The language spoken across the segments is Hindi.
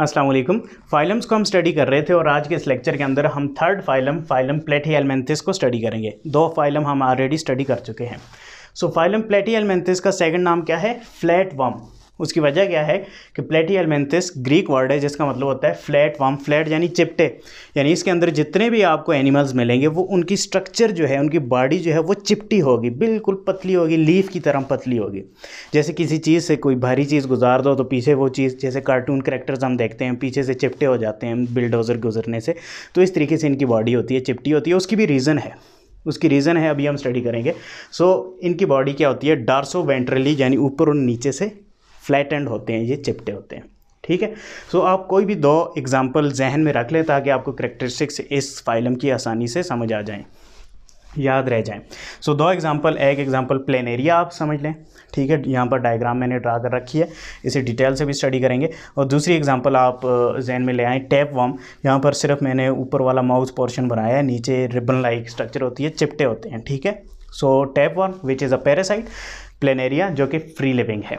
अस्सलाम वालेकुम फाइलम्स को हम स्टडी कर रहे थे और आज के इस लेक्चर के अंदर हम थर्ड फाइलम फाइलम प्लेटी एलमेंथिस को स्टडी करेंगे दो फाइलम हम ऑलरेडी स्टडी कर चुके हैं सो फाइलम प्लेटी एलमेंथिस का सेकंड नाम क्या है फ्लैट वम उसकी वजह क्या है कि प्लेटी एलमेंथिस ग्रीक वर्ड है जिसका मतलब होता है फ्लैट वाम फ्लैट यानी चिपटे यानी इसके अंदर जितने भी आपको एनिमल्स मिलेंगे वो उनकी स्ट्रक्चर जो है उनकी बॉडी जो है वो चिपटी होगी बिल्कुल पतली होगी लीफ की तरह पतली होगी जैसे किसी चीज़ से कोई भारी चीज़ गुजार दो तो पीछे वो चीज़ जैसे कार्टून करेक्टर्स हम देखते हैं पीछे से चिपटे हो जाते हैं बिल्डोज़र गुजरने से तो इस तरीके से इनकी बॉडी होती है चिपटी होती है उसकी भी रीज़न है उसकी रीज़न है अभी हम स्टडी करेंगे सो so, इनकी बॉडी क्या होती है डार्सो वेंट्रली यानी ऊपर और नीचे से फ्लैटेंड होते हैं ये चिपटे होते हैं ठीक है सो so, आप कोई भी दो एग्जाम्पल जहन में रख लें ताकि आपको करेक्टरिस्टिक्स इस फाइलम की आसानी से समझ आ जाएँ याद रह जाएँ सो so, दो एग्ज़ाम्पल एक एग्जाम्पल प्लेन एरिया आप समझ लें ठीक है यहाँ पर डायग्राम मैंने ड्रा कर रखी है इसे डिटेल से भी स्टडी करेंगे और दूसरी एग्जाम्पल आप जहन में ले आएँ टैप वॉम यहाँ पर सिर्फ मैंने ऊपर वाला माउस पोर्शन बनाया है नीचे रिबन लाइक स्ट्रक्चर होती है चिपटे होते हैं ठीक है so tapeworm which is a parasite planaria जो कि फ्री लिविंग है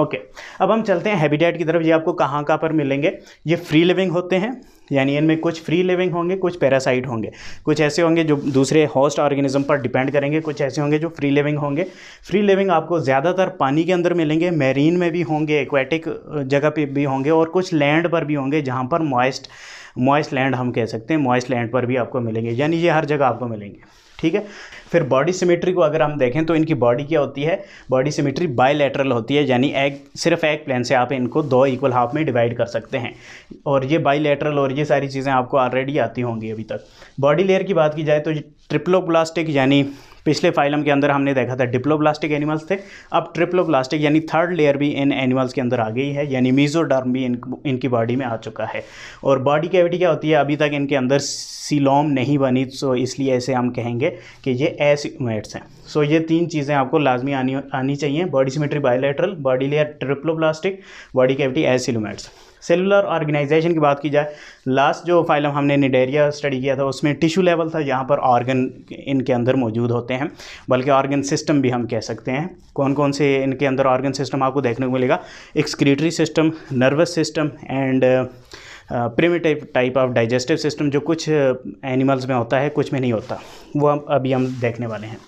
ओके अब हम चलते हैं हैबिटेट की तरफ ये आपको कहाँ कहाँ पर मिलेंगे ये फ्री लिविंग होते हैं यानी इनमें कुछ फ्री लिविंग होंगे कुछ पैरासाइट होंगे कुछ ऐसे होंगे जो दूसरे हॉस्ट ऑर्गेनिज्म पर डिपेंड करेंगे कुछ ऐसे होंगे जो फ्री लिविंग होंगे फ्री लिविंग आपको ज़्यादातर पानी के अंदर मिलेंगे मेरीन में भी होंगे एक्वेटिक जगह पे भी होंगे और कुछ लैंड पर भी होंगे जहाँ पर मॉइस्ट मॉइस्ट लैंड हम कह सकते हैं मॉइस्ट लैंड पर भी आपको मिलेंगे यानी ये हर जगह आपको मिलेंगे ठीक है फिर बॉडी सिमेट्री को अगर हम देखें तो इनकी बॉडी क्या होती है बॉडी सिमेट्री बायलैटरल होती है यानी एग सिर्फ एग प्लान से आप इनको दो इक्वल हाफ में डिवाइड कर सकते हैं और ये बायलैटरल और ये सारी चीज़ें आपको ऑलरेडी आती होंगी अभी तक बॉडी लेयर की बात की जाए तो ट्रिप्लोप्लास्टिक यानी पिछले फाइलम के अंदर हमने देखा था डिप्लोप्लास्टिक एनिमल्स थे अब ट्रिप्लोप्लास्टिक यानी थर्ड लेयर भी इन एनिमल्स के अंदर आ गई है यानी मीजोडर्म भी इन इनकी बॉडी में आ चुका है और बॉडी कैविटी क्या होती है अभी तक इनके अंदर सीलोम नहीं बनी सो तो इसलिए ऐसे हम कहेंगे कि ये एसिमेट्स हैं सो ये तीन चीज़ें आपको लाजमी आनी आनी चाहिए body symmetry bilateral body layer triploblastic body cavity acoelomates cellular organisation की बात की जाए लास्ट जो फाइलम हमने निडेरिया स्टडी किया था उसमें टिश्यू लेवल था यहाँ पर ऑर्गन इनके अंदर मौजूद होते हैं बल्कि ऑर्गन सिस्टम भी हम कह सकते हैं कौन कौन से इनके अंदर ऑर्गन सिस्टम आपको देखने को मिलेगा excretory system nervous system and uh, primitive type of digestive system जो कुछ एनिमल्स में होता है कुछ में नहीं होता वो हम अभी हम देखने वाले हैं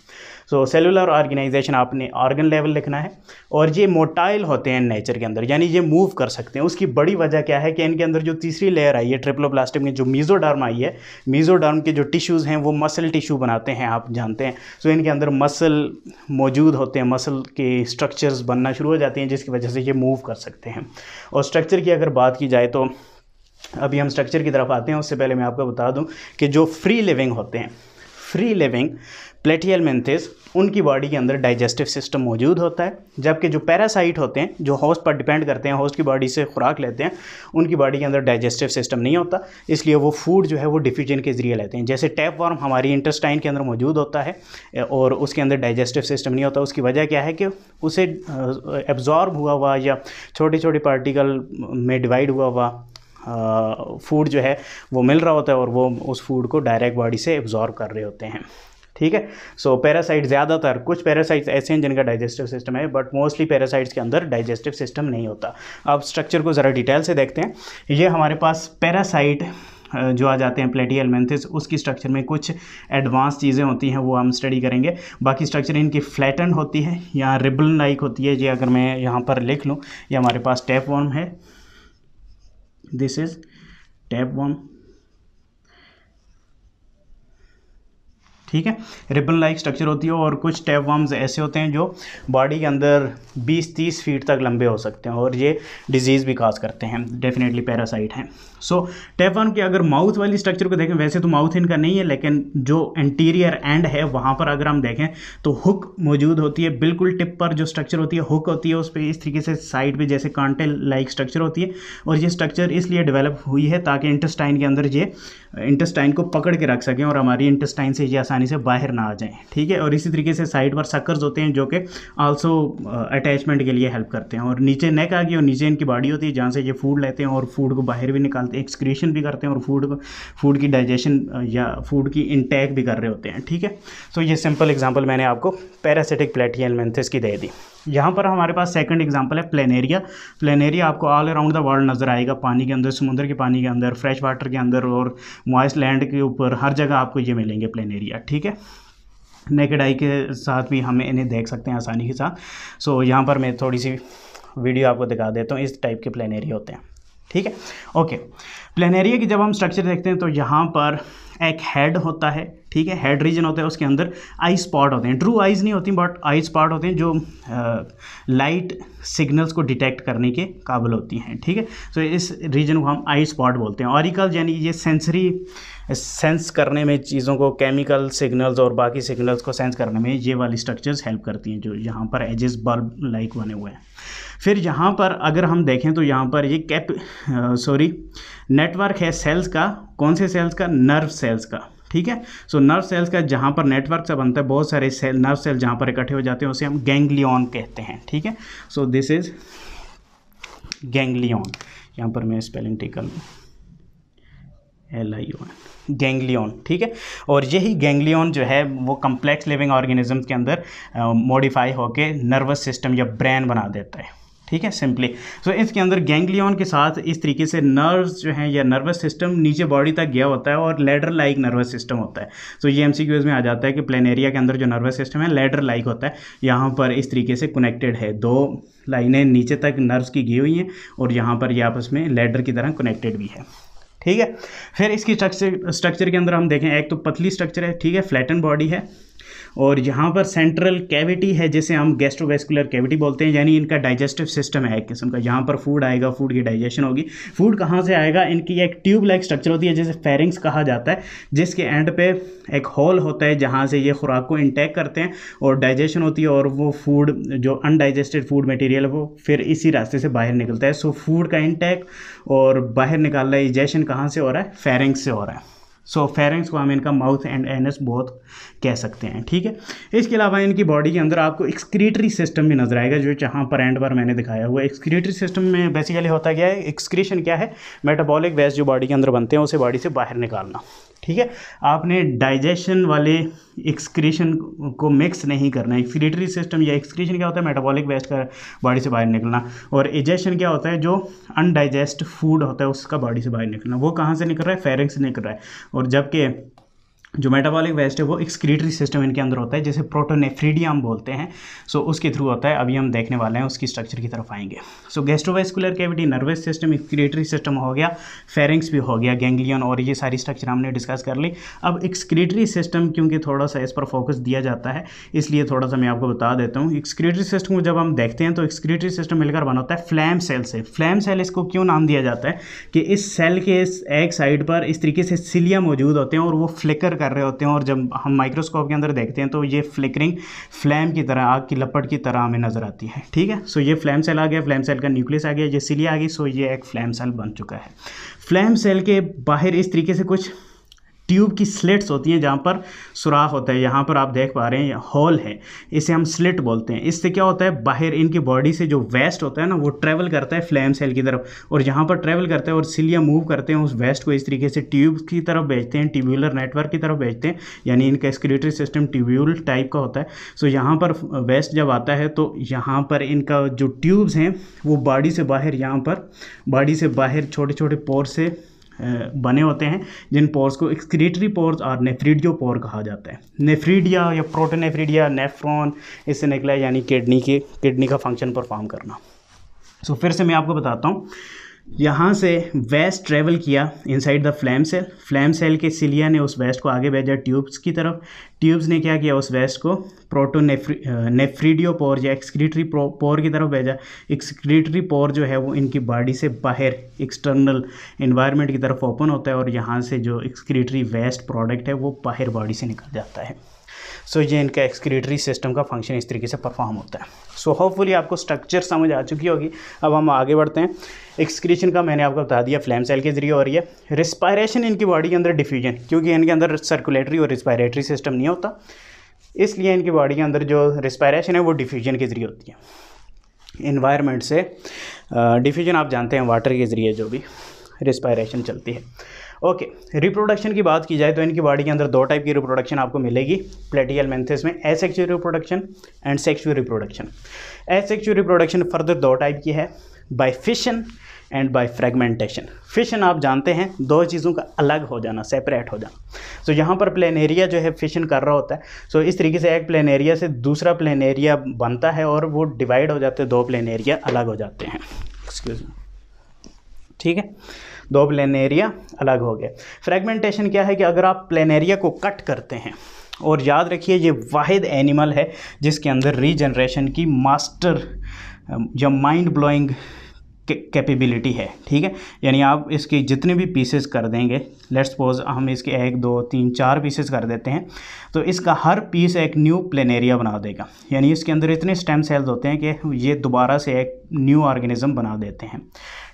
सो सेलुलर ऑर्गेनाइजेशन आपने ऑर्गन लेवल लिखना है और ये मोटाइल होते हैं नेचर के अंदर यानी ये मूव कर सकते हैं उसकी बड़ी वजह क्या है कि इनके अंदर जो तीसरी लेयर आई है ट्रिप्लोप्लास्टिक में जो मीजोडार्म आई है मीजोडार्म के जो टिश्यूज़ हैं वो मसल टिश्यू बनाते हैं आप जानते हैं सो इनके अंदर मसल मौजूद होते हैं मसल के स्ट्रक्चर्स बनना शुरू हो जाते हैं जिसकी वजह से ये मूव कर सकते हैं और स्ट्रक्चर की अगर बात की जाए तो अभी हम स्ट्रक्चर की तरफ आते हैं उससे पहले मैं आपको बता दूं कि जो फ्री लिविंग होते हैं फ्री लिविंग प्लेटियल मेंथिस उनकी बॉडी के अंदर डाइजेस्टिव सिस्टम मौजूद होता है जबकि जो पैरासाइट होते हैं जो होस्ट पर डिपेंड करते हैं होस्ट की बॉडी से खुराक लेते हैं उनकी बॉडी के अंदर डाइजेस्टिव सिस्टम नहीं होता इसलिए वो फूड जो है वो डिफ्यूजन के ज़रिए लेते हैं जैसे टैप वार्म हमारी इंटेस्टाइन के अंदर मौजूद होता है और उसके अंदर डाइजेस्टिव सिस्टम नहीं होता उसकी वजह क्या है कि उसे एब्जॉर्ब हुआ हुआ या छोटे छोटे पार्टिकल में डिवाइड हुआ हुआ फूड जो है वो मिल रहा होता है और वो उस फूड को डायरेक्ट बॉडी से एब्जॉर्व कर रहे होते हैं ठीक है सो पैरासाइट ज़्यादातर कुछ पैरासाइट्स ऐसे हैं जिनका डाइजेस्टिव सिस्टम है बट मोस्टली पैरासाइट्स के अंदर डाइजेस्टिव सिस्टम नहीं होता अब स्ट्रक्चर को ज़रा डिटेल से देखते हैं ये हमारे पास पैरासाइट जो आ जाते हैं प्लेटियल एलमेंथिस उसकी स्ट्रक्चर में कुछ एडवांस चीज़ें होती हैं वो हम स्टडी करेंगे बाकी स्ट्रक्चर इनकी फ्लैटन होती है या रिबल लाइक होती है ये अगर मैं यहाँ पर लिख लूँ ये हमारे पास टेप वॉर्म है this is tab 1 ठीक है रिबन लाइक स्ट्रक्चर होती है और कुछ टैप वर्म्स ऐसे होते हैं जो बॉडी के अंदर 20-30 फीट तक लंबे हो सकते हैं और ये डिजीज़ भी काज करते हैं डेफिनेटली पैरासाइट हैं सो टैप वर्म के अगर माउथ वाली स्ट्रक्चर को देखें वैसे तो माउथ इनका नहीं है लेकिन जो इंटीरियर एंड है वहाँ पर अगर हम देखें तो हुक मौजूद होती है बिल्कुल टिप पर जो स्ट्रक्चर होती है हुक होती है उस पर इस तरीके से साइड पर जैसे कांटे लाइक स्ट्रक्चर होती है और ये स्ट्रक्चर इसलिए डेवलप हुई है ताकि इंटस्टाइन के अंदर ये इंटस्टाइन को पकड़ के रख सकें और हमारी इंटस्टाइन से ये आसानी आसानी से बाहर ना आ जाएँ ठीक है और इसी तरीके से साइड पर सकर्स होते हैं जो कि आल्सो अटैचमेंट के लिए हेल्प करते हैं और नीचे नेक आ गई और नीचे इनकी बॉडी होती है जहाँ से ये फूड लेते हैं और फूड को बाहर भी निकालते हैं एक्सक्रीशन भी करते हैं और फूड को फूड की डाइजेशन या फूड की इनटेक भी कर रहे होते हैं ठीक है सो so, ये सिंपल एग्जाम्पल मैंने आपको पैरासिटिक प्लेटियल मेंथिस की दे दी यहाँ पर हमारे पास सेकंड एग्जांपल है प्लेनेरिया एरिया एरिया आपको ऑल अराउंड द वर्ल्ड नज़र आएगा पानी के अंदर समुद्र के पानी के अंदर फ्रेश वाटर के अंदर और मॉइस लैंड के ऊपर हर जगह आपको ये मिलेंगे प्लेनेरिया एरिया ठीक है नेकेड आई के साथ भी हम इन्हें देख सकते हैं आसानी के साथ सो so, यहाँ पर मैं थोड़ी सी वीडियो आपको दिखा देता हूँ इस टाइप के प्लेनेरिया एरिया होते हैं ठीक है ओके प्लेनेरिया की जब हम स्ट्रक्चर देखते हैं तो यहाँ पर एक हेड होता है ठीक है हेड रीजन होता है उसके अंदर आई स्पॉट होते हैं ट्रू आइज नहीं होती बट आई स्पॉट होते हैं जो लाइट सिग्नल्स को डिटेक्ट करने के काबिल होती हैं ठीक है सो so, इस रीजन को हम आई स्पॉट बोलते हैं ऑरिकल यानी ये सेंसरी सेंस करने में चीज़ों को केमिकल सिग्नल्स और बाकी सिग्नल्स को सेंस करने में ये वाली स्ट्रक्चर्स हेल्प करती हैं जो यहाँ पर एजेस बल्ब लाइक बने हुए हैं फिर यहाँ पर अगर हम देखें तो यहाँ पर ये कैप सॉरी नेटवर्क है सेल्स का कौन से सेल्स का नर्व सेल्स का ठीक है सो नर्व सेल्स का जहाँ पर नेटवर्क से बनता है बहुत सारे सेल नर्व सेल जहाँ पर इकट्ठे हो जाते हैं उसे हम गेंगलियन कहते हैं ठीक है सो दिस इज गैंग्लियन यहाँ पर मैं स्पेलिंग टी कर लूँ एल आई ओ एन गेंगलियन ठीक है और यही गेंगलियन जो है वो कम्प्लेक्स लिविंग ऑर्गेनिजम्स के अंदर मॉडिफाई होकर नर्वस सिस्टम या ब्रेन बना देता है ठीक है सिंपली सो so, इसके अंदर गैंग्लियन के साथ इस तरीके से नर्व्स जो हैं या नर्वस सिस्टम नीचे बॉडी तक गया होता है और लेडर लाइक नर्वस सिस्टम होता है सो so, ये एम में आ जाता है कि प्लेन एरिया के अंदर जो नर्वस सिस्टम है लेडर लाइक होता है यहाँ पर इस तरीके से कनेक्टेड है दो लाइनें नीचे तक नर्व्स की गई हुई हैं और यहाँ पर यह आपस में लेडर की तरह कनेक्टेड भी है ठीक है फिर इसकी स्ट्रक्चर स्ट्रक्चर के अंदर हम देखें एक तो पतली स्ट्रक्चर है ठीक है फ्लैटन बॉडी है और यहाँ पर सेंट्रल कैविटी है जिसे हम गैस्ट्रोवेस्कुलर कैविटी बोलते हैं यानी इनका डाइजेस्टिव सिस्टम है एक किस्म का यहाँ पर फूड आएगा फूड की डाइजेशन होगी फूड कहाँ से आएगा इनकी एक ट्यूब लाइक स्ट्रक्चर होती है जिसे फेरिंग्स कहा जाता है जिसके एंड पे एक होल होता है जहाँ से ये खुराक को इंटेक करते हैं और डाइजेशन होती है और वो फूड जो अनडाइजेस्टेड फूड मटेरियल है वो फिर इसी रास्ते से बाहर निकलता है सो फूड का इंटेक और बाहर निकालना है इजेशन कहाँ से हो रहा है फेरिंग्स से हो रहा है सो फेरेंस को हम इनका माउथ एंड एनस बहुत कह सकते हैं ठीक है इसके अलावा इनकी बॉडी के अंदर आपको एक्सक्रीटरी सिस्टम भी नजर आएगा जो जहाँ पर एंड पर मैंने दिखाया हुआ एक्सक्रीटरी सिस्टम में बेसिकली होता क्या है एक्सक्रीशन क्या है मेटाबॉलिक वेस्ट जो बॉडी के अंदर बनते हैं उसे बॉडी से बाहर निकालना ठीक है आपने डाइजेशन वाले एक्सक्रीशन को मिक्स नहीं करना एक्सक्रीटरी सिस्टम या एक्सक्रीशन क्या होता है मेटाबॉलिक वेस्ट का बॉडी से बाहर निकलना और एजेशन क्या होता है जो अनडाइजेस्ट फूड होता है उसका बॉडी से बाहर निकलना वो कहाँ से निकल रहा है फेरिंग से निकल रहा है और जबकि जो मेटाबॉलिक वेस्ट है वो एक्सक्रीटरी सिस्टम इनके अंदर होता है जैसे प्रोटोनेफ्रीडिया हम बोलते हैं सो so, उसके थ्रू होता है अभी हम देखने वाले हैं उसकी स्ट्रक्चर की तरफ आएंगे so so, cavity nervous system excretory system हो गया फेरिंग्स भी हो गया गैंग्लियन और ये सारी स्ट्रक्चर हमने डिस्कस कर ली अब एक्सक्रीटरी सिस्टम क्योंकि थोड़ा सा इस पर फोकस दिया जाता है इसलिए थोड़ा सा मैं आपको बता देता हूँ एक्सक्रीटरी सिस्टम को जब हम देखते हैं तो एक्सक्रीटरी सिस्टम मिलकर बना होता है फ्लैम सेल से फ्लैम सेल इसको क्यों नाम दिया जाता है कि इस सेल के एक साइड पर इस तरीके से सिलिया मौजूद होते हैं और वो फ्लिकर कर रहे होते हैं और जब हम माइक्रोस्कोप के अंदर देखते हैं तो ये फ्लिकरिंग फ्लैम की तरह आग की लपट की तरह हमें नज़र आती है ठीक है सो ये फ्लैम सेल आ गया फ्लैम सेल का न्यूक्लियस आ गया ये आ गई सो ये एक फ्लैम सेल बन चुका है फ्लैम सेल के बाहर इस तरीके से कुछ ट्यूब की स्लिट्स होती हैं जहाँ पर सुराख होता है यहाँ पर आप देख पा रहे हैं हॉल है इसे हम स्लिट बोलते हैं इससे क्या होता है बाहर इनकी बॉडी से जो वेस्ट होता है ना वो ट्रैवल करता है फ्लेम सेल की तरफ और जहाँ पर ट्रैवल करता है और सिलिया मूव करते हैं उस वेस्ट को इस तरीके से ट्यूब की तरफ भेजते हैं ट्यूबुलर नेटवर्क की तरफ भेजते हैं यानी इनका एक्सक्रेटरी सिस्टम ट्यूब्यूल टाइप का होता है सो यहाँ पर वेस्ट जब आता है तो यहाँ पर इनका जो ट्यूब्स हैं वो बॉडी से बाहर यहाँ पर बॉडी से बाहर छोटे छोटे पोर से बने होते हैं जिन पोर्स को एक्सक्रीटरी पोर्स और नेफ्रीडियो पोर कहा जाता है नेफ्रीडिया या प्रोटोनेफ्रीडिया नेफ्रॉन इससे निकला यानी किडनी के किडनी का फंक्शन परफॉर्म करना सो so, फिर से मैं आपको बताता हूँ यहाँ से वेस्ट ट्रेवल किया inside the flame cell flame cell के सिलिया ने उस वेस्ट को आगे भेजा ट्यूब्स की तरफ ट्यूब्स ने क्या किया उस वेस्ट को प्रोटो नेफ्री नेफ्रीडियो पोर या एक्सक्रीटरी पोर की तरफ भेजा एक्सक्रीटरी पोर जो है वो इनकी बॉडी से बाहर एक्सटर्नल इन्वायरमेंट की तरफ ओपन होता है और यहाँ से जो एक्सक्रीटरी वेस्ट प्रोडक्ट है वो बाहर बॉडी से निकल जाता है सो so, ये इनका एक्सक्रीटरी सिस्टम का फंक्शन इस तरीके से परफॉर्म होता है सो so, होपफुली आपको स्ट्रक्चर समझ आ चुकी होगी अब हम आगे बढ़ते हैं एक्सक्रीशन का मैंने आपको बता दिया फ्लैम सेल के जरिए हो रही है रिस्पायरेशन इनकी बॉडी के अंदर डिफ्यूजन क्योंकि इनके अंदर सर्कुलेटरी और रिस्पायरेटरी सिस्टम नहीं होता इसलिए इनकी बॉडी के अंदर जो रिस्पायरेशन है वो डिफ्यूजन के ज़रिए होती है इन्वायरमेंट से डिफ्यूजन आप जानते हैं वाटर के ज़रिए जो भी रिस्पायरेशन चलती है ओके रिप्रोडक्शन की बात की जाए तो इनकी बॉडी के अंदर दो टाइप की रिप्रोडक्शन आपको मिलेगी प्लेटियल मैंथिस में asexual reproduction and sexual reproduction asexual reproduction further दो टाइप की है by fission and by fragmentation fission आप जानते हैं दो चीज़ों का अलग हो जाना सेपरेट हो जाना सो so, यहाँ पर प्लेन एरिया जो है फिशन कर रहा होता है सो so, इस तरीके से एक प्लेन एरिया से दूसरा प्लेन एरिया बनता है और वो डिवाइड हो जाते हैं दो प्लेन एरिया अलग हो जाते हैं एक्सक्यूज ठीक है दो प्लेन एरिया अलग हो गए फ्रेगमेंटेशन क्या है कि अगर आप प्लेन एरिया को कट करते हैं और याद रखिए ये वाहिद एनिमल है जिसके अंदर रीजनरेशन की मास्टर या माइंड ब्लोइंग कैपेबिलिटी है ठीक है यानी आप इसके जितने भी पीसेस कर देंगे लेट्स सपोज हम इसके एक दो तीन चार पीसेस कर देते हैं तो इसका हर पीस एक न्यू प्लेनेरिया बना देगा यानी इसके अंदर इतने स्टेम सेल्स होते हैं कि ये दोबारा से एक न्यू ऑर्गेनिज़म बना देते हैं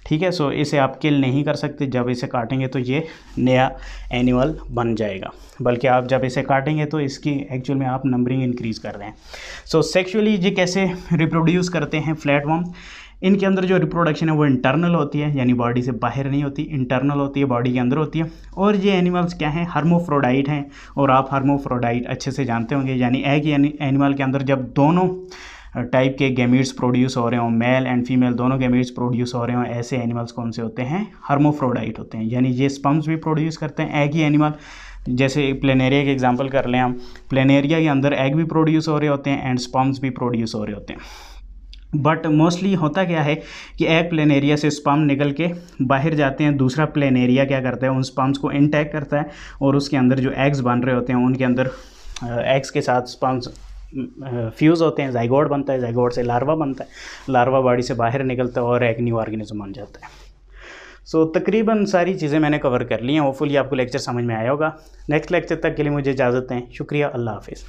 ठीक है सो इसे आप किल नहीं कर सकते जब इसे काटेंगे तो ये नया एनिमल बन जाएगा बल्कि आप जब इसे काटेंगे तो इसकी एक्चुअल में आप नंबरिंग इंक्रीज़ कर रहे हैं सो सेक्चुअली ये कैसे रिप्रोड्यूस करते हैं फ्लैटवॉर्म इनके अंदर जो रिप्रोडक्शन है वो इंटरनल होती है यानी बॉडी से बाहर नहीं होती इंटरनल होती है बॉडी के अंदर होती है और ये एनिमल्स क्या हैं हार्मोफ्रोडाइट हैं और आप हार्मोफ्रोडाइट अच्छे से जानते होंगे यानी एक एनिमल के अंदर जब दोनों टाइप के गेमीट्स प्रोड्यूस हो रहे हों मेल एंड फीमेल दोनों गेमिट्स प्रोड्यूस हो रहे हों ऐसे एनिमल्स कौन से होते हैं हार्मोफ्रोडाइट होते हैं यानी ये स्पम्स भी प्रोड्यूस करते हैं एग ही एनिमल जैसे प्लेनेरिया के एग्जांपल कर लें हम प्लेनेरिया के अंदर एग भी प्रोड्यूस हो रहे होते हैं एंड स्पम्स भी प्रोड्यूस हो रहे होते हैं बट मोस्टली होता क्या है कि एक प्लेन एरिया से स्पाम निकल के बाहर जाते हैं दूसरा प्लेन एरिया क्या करता है उन स्पाम्स को इंटैक करता है और उसके अंदर जो एग्स बन रहे होते हैं उनके अंदर एग्स के साथ स्पाम्स फ्यूज़ होते हैं जाइगोड बनता है जाइगोड से लार्वा बनता है लार्वा बॉडी से बाहर निकलता है और एक न्यू ऑर्गेनिज्म बन जाता है सो so, तकरीबन सारी चीज़ें मैंने कवर कर ली हैं होपफुली आपको लेक्चर समझ में आया होगा नेक्स्ट लेक्चर तक के लिए मुझे इजाज़त दें शुक्रिया अल्लाह हाफिज़